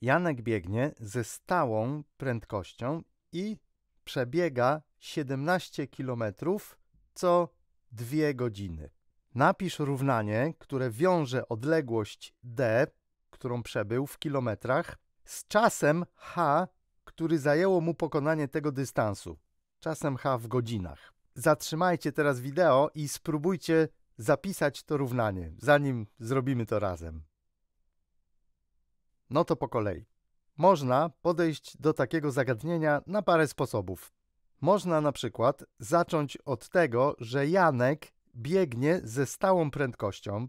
Janek biegnie ze stałą prędkością i przebiega 17 km co 2 godziny. Napisz równanie, które wiąże odległość d, którą przebył w kilometrach, z czasem h, który zajęło mu pokonanie tego dystansu. Czasem h w godzinach. Zatrzymajcie teraz wideo i spróbujcie zapisać to równanie, zanim zrobimy to razem. No to po kolei. Można podejść do takiego zagadnienia na parę sposobów. Można na przykład zacząć od tego, że Janek biegnie ze stałą prędkością.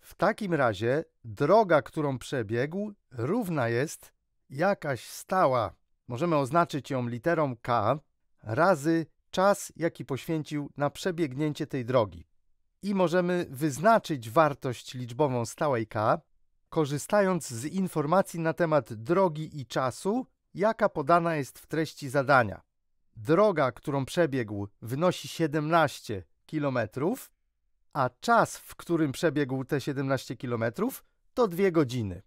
W takim razie droga, którą przebiegł, równa jest jakaś stała. Możemy oznaczyć ją literą K razy czas, jaki poświęcił na przebiegnięcie tej drogi. I możemy wyznaczyć wartość liczbową stałej K korzystając z informacji na temat drogi i czasu, jaka podana jest w treści zadania. Droga, którą przebiegł, wynosi 17 km, a czas, w którym przebiegł te 17 km, to 2 godziny.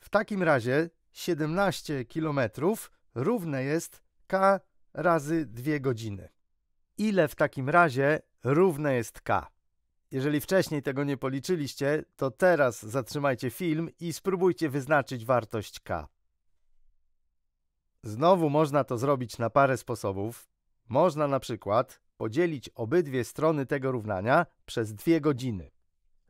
W takim razie 17 km równe jest k razy 2 godziny. Ile w takim razie równe jest k? Jeżeli wcześniej tego nie policzyliście, to teraz zatrzymajcie film i spróbujcie wyznaczyć wartość k. Znowu można to zrobić na parę sposobów. Można na przykład podzielić obydwie strony tego równania przez dwie godziny.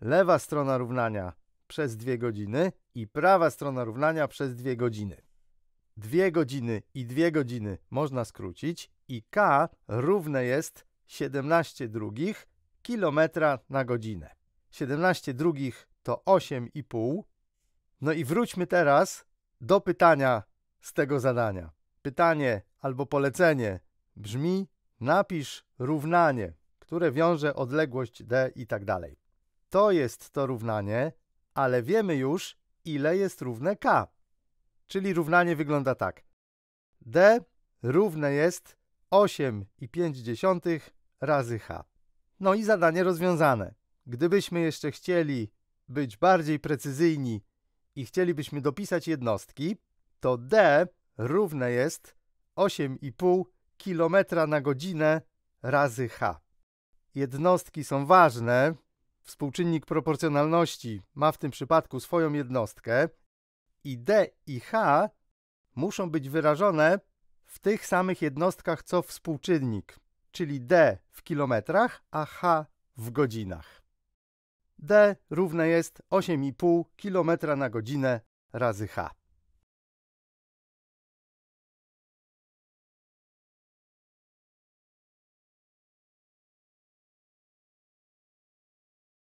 Lewa strona równania przez dwie godziny i prawa strona równania przez dwie godziny. Dwie godziny i dwie godziny można skrócić i k równe jest 17 drugich km na godzinę. 17 drugich to 8,5. No i wróćmy teraz do pytania z tego zadania. Pytanie albo polecenie brzmi: napisz równanie, które wiąże odległość d i tak dalej. To jest to równanie, ale wiemy już, ile jest równe k. Czyli równanie wygląda tak. d równe jest 8,5 razy h. No i zadanie rozwiązane. Gdybyśmy jeszcze chcieli być bardziej precyzyjni i chcielibyśmy dopisać jednostki, to D równe jest 8,5 km na godzinę razy H. Jednostki są ważne. Współczynnik proporcjonalności ma w tym przypadku swoją jednostkę i D i H muszą być wyrażone w tych samych jednostkach co współczynnik czyli D w kilometrach, a H w godzinach. D równe jest 8,5 km na godzinę razy H.